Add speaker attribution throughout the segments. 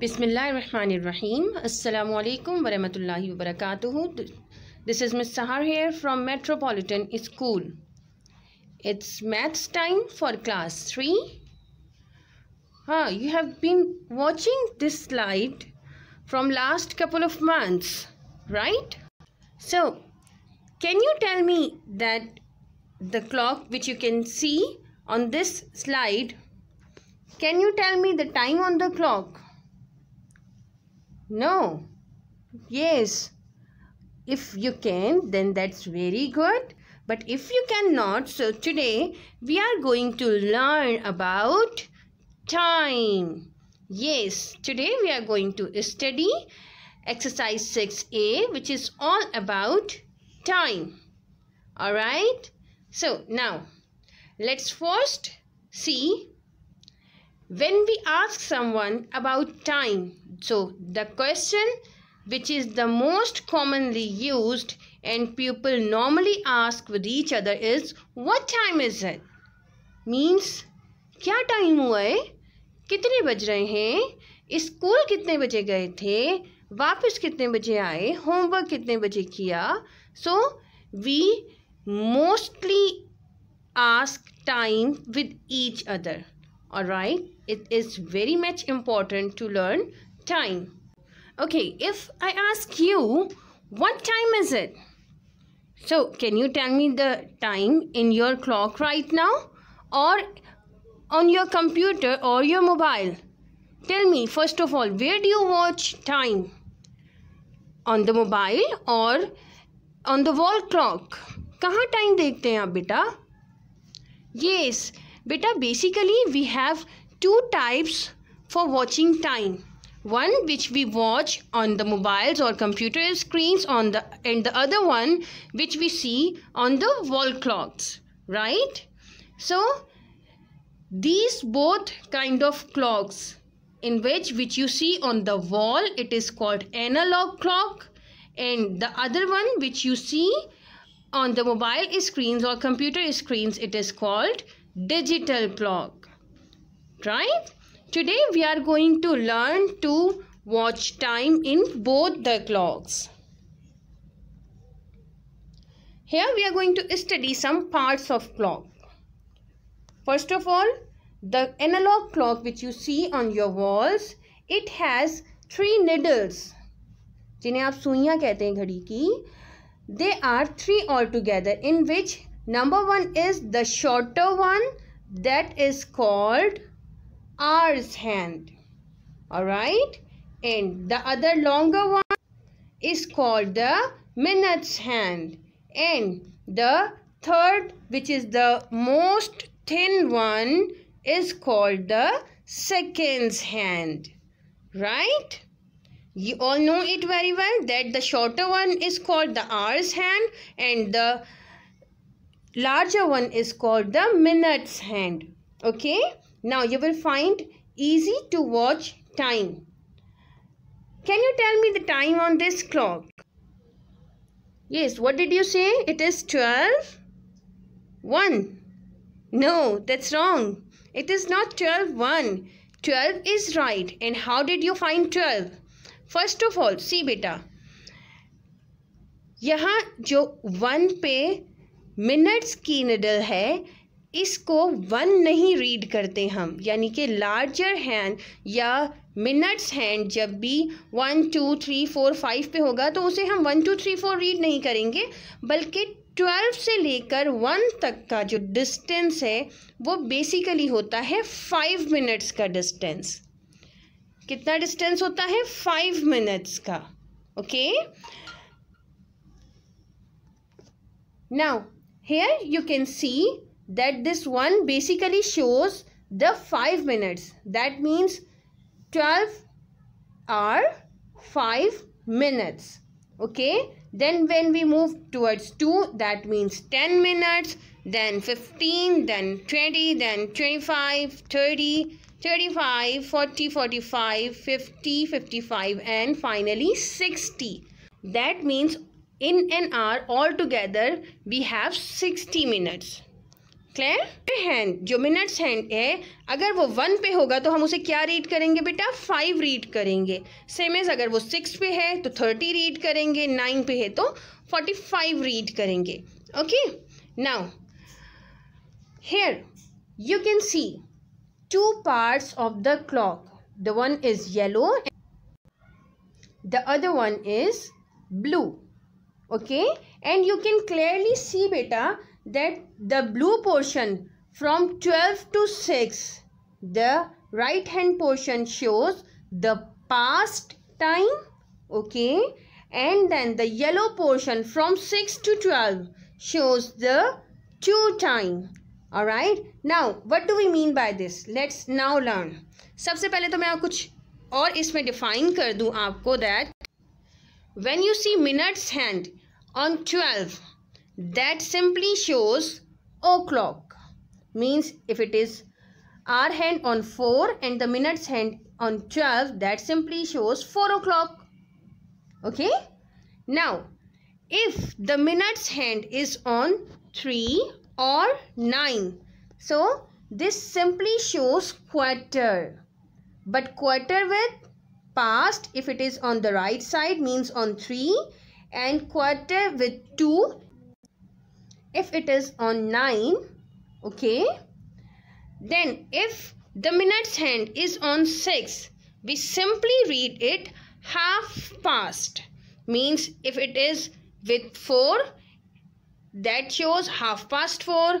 Speaker 1: Bismillahirrahmanirrahim. Assalamu alaikum warahmatullahi wabarakatuh. This is Miss Sahar here from Metropolitan School. It's maths time for class 3. Ah, you have been watching this slide from last couple of months, right? So, can you tell me that the clock which you can see on this slide, can you tell me the time on the clock? No. Yes. If you can, then that's very good. But if you cannot, so today we are going to learn about time. Yes, today we are going to study exercise 6a which is all about time. Alright. So now let's first see when we ask someone about time So the question which is the most commonly used and people normally ask with each other is what time is it? Means kya time hua hai kitne baj rahe hain school kitne baje gaye the वापस कितने बजे आए homework कितने बजे किया so we mostly ask time with each other और right it is very much important to learn time. Okay, if I ask you, what time is it? So, can you tell me the time in your clock right now or on your computer or your mobile? Tell me, first of all, where do you watch time? On the mobile or on the wall clock? कहाँ time देखते हैं आप बेटा yes बेटा basically we have two types for watching one which we watch on the mobiles or computer screens on the and the other one which we see on the wall clocks right so these both kind of clocks in which which you see on the wall it is called analog clock and the other one which you see on the mobile screens or computer screens it is called digital clock right Today we are going to learn to watch time in both the clocks. Here we are going to study some parts of clock. First of all, the analog clock which you see on your walls, it has three needles. जिन्हें आप सुइयाँ कहते हैं घड़ी की one is the shorter one that is called R's hand. Alright. And the other longer one is called the minute's hand. And the third which is the most thin one is called the second's hand. Right? You all know it very well that the shorter one is called the hour's hand and the larger one is called the minute's hand. Okay? Now you will find easy to watch time. Can you tell me the time on this clock? Yes, what did you say? It is 12? 1. No, that's wrong. It is not 12 1. 12 is right. And how did you find 12? First of all, see beta. Yaha jo one pe minutes key needle hai. इसको one नहीं read करते हम यानी कि larger hand या minutes hand जब भी one two three four five पे होगा तो उसे हम one two three four read नहीं करेंगे बल्कि ट्वेल्व से लेकर वन तक का जो डिस्टेंस है वो बेसिकली होता है फाइव मिनट्स का डिस्टेंस कितना डिस्टेंस होता है फाइव मिनट्स का okay now here you can see that this one basically shows the 5 minutes. That means 12 are 5 minutes. Okay. Then when we move towards 2 that means 10 minutes. Then 15. Then 20. Then 25. 30. 35, 40, 45, 50, 55 and finally 60. That means in an hour altogether we have 60 minutes. Clear hand जो minutes hand है अगर वो one पे होगा तो हम उसे क्या रीड करेंगे बेटा फाइव रीड करेंगे सेम एज अगर वो सिक्स पे है तो थर्टी रीड करेंगे नाइन पे है तो फोर्टी फाइव रीड करेंगे okay now here you can see two parts of the clock the one is yellow the other one is blue okay and you can clearly see बेटा that the blue portion from 12 to 6 the right hand portion shows the past time okay and then the yellow portion from 6 to 12 shows the two time all right now what do we mean by this let's now learn सबसे पहले तो मैं आप कुछ और इसमें define कर दूं आपको that when you see minutes 12 that simply shows o'clock means if it is our hand on 4 and the minutes hand on 12 that simply shows 4 o'clock okay now if the minutes hand is on 3 or 9 so this simply shows quarter but quarter with past if it is on the right side means on 3 and quarter with 2 if it is on 9 okay then if the minute's hand is on 6 we simply read it half past means if it is with 4 that shows half past 4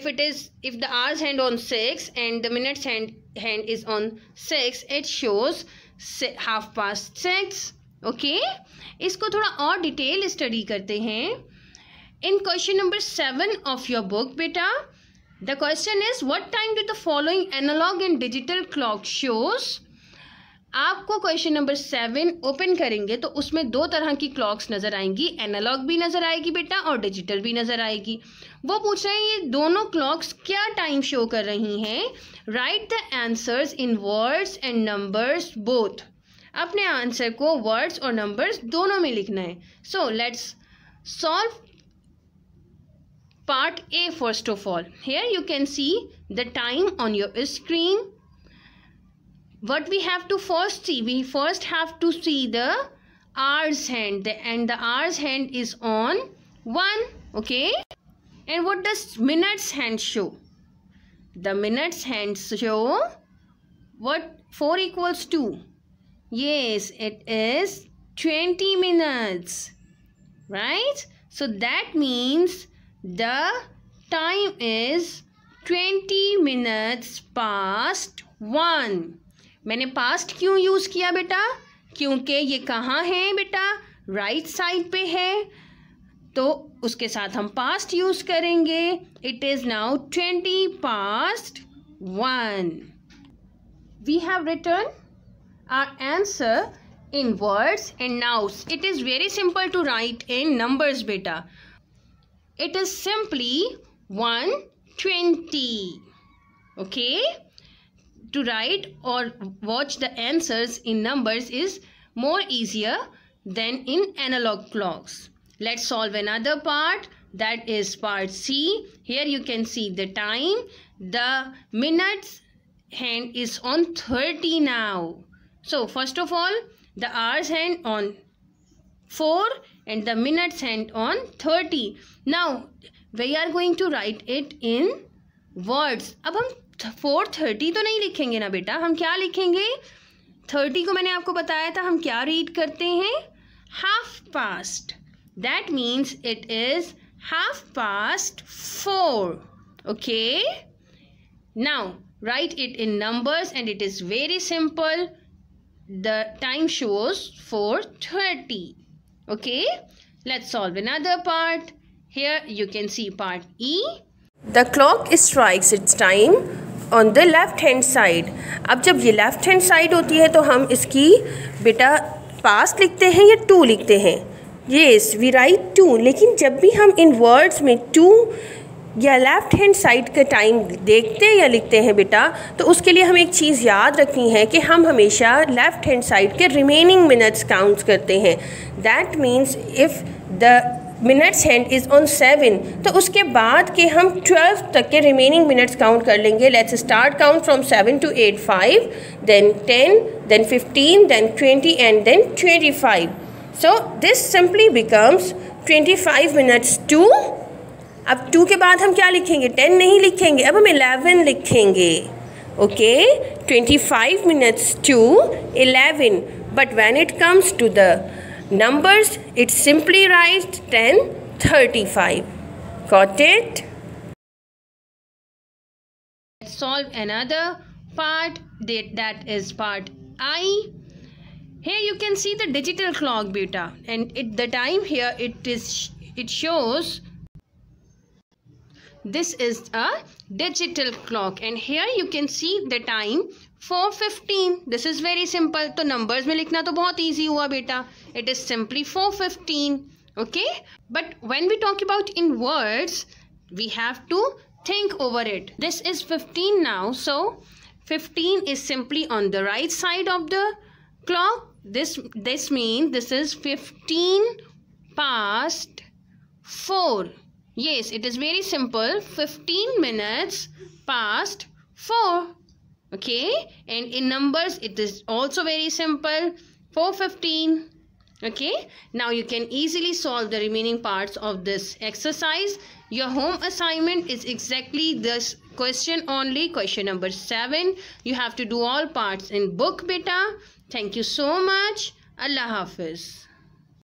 Speaker 1: if it is if the hour's hand on 6 and the minute's hand hand is on 6 it shows half past 6 okay okay? इसको थोड़ा और detail study करते हैं in question number seven of your book बेटा the question is what time do the following analog in digital clock shows आपको question number seven open करेंगे तो उसमें दो तरह की क्लॉक्स नज़र आएंगी एनालॉग भी नज़र आएगी बेटा और डिजिटल भी नज़र आएगी वो पूछ रहे हैं ये दोनों क्लॉक्स क्या टाइम शो कर रही हैं right the answers in words and numbers both अपने आंसर को वर्ड्स और नंबर्स दोनों में लिखना है so let's solve part A first of all. Here you can see the time on your screen. What we have to first see, we first have to see the hours hand the, and the hours hand is on 1 okay and what does minutes hand show the minutes hand show what 4 equals to yes it is 20 minutes right so that means The time is twenty minutes past one मैंने past क्यों use किया बेटा क्योंकि ये कहाँ है बेटा right right side पे है तो उसके साथ हम पास्ट यूज़ करेंगे it is now twenty past one we have written our answer in words and nouns. It is very simple to write in numbers beta. It is simply 120. Okay? To write or watch the answers in numbers is more easier than in analog clocks. Let's solve another part that is part C. Here you can see the time. The minutes hand is on 30 now. So first of all the hours hand on 4 and the minutes end on 30 now we are going to write it in words ab hum 430 to nahi likhenge na beta hum kya likhenge 30 ko maine aapko bataya tha hum kya read karte hain half past that means it is half past 4 okay now write it in numbers and it is very simple the time shows 430 Okay, let's solve another part. Here you can see part E. The clock strikes its time on the left hand side अब जब ये left hand side होती है तो हम इसकी बेटा past लिखते हैं या टू लिखते हैं येस वी राइट टू लेकिन जब भी हम इन वर्ड्स में टू या लेफ़्ट हैंड साइड का टाइम देखते या लिखते हैं बेटा तो उसके लिए हमें एक चीज़ याद रखनी है कि हम हमेशा लेफ़्ट हैंड साइड के रिमेनिंग मिनट्स काउंट करते हैं that means if the minutes hand is on seven तो उसके बाद के हम ट्वेल्व तक के रिमेनिंग मिनट्स काउंट कर लेंगे let's start count from seven to eight five then ten then fifteen then twenty and then twenty five so this simply becomes twenty five minutes to अब टू के बाद हम क्या लिखेंगे टेन नहीं लिखेंगे अब हम इलेवन लिखेंगे okay twenty five minutes to eleven but when it comes to the numbers it simply writes 1035 got it let's solve another part that, that is part i here you can see the digital clock beta and it the time here it is it shows this is a digital clock and here you can see the time 415 this is very simple So numbers में likhna to bahut easy हुआ beta. it is simply 415 okay but when we talk about in words we have to think over it this is 15 now so 15 is simply on the right side of the clock this this means this is 15 past 4 Yes, it is very simple. 15 minutes past 4. Okay. And in numbers, it is also very simple. 415. Okay. Now you can easily solve the remaining parts of this exercise. Your home assignment is exactly this question only. Question number 7. You have to do all parts in book beta. Thank you so much. Allah Hafiz.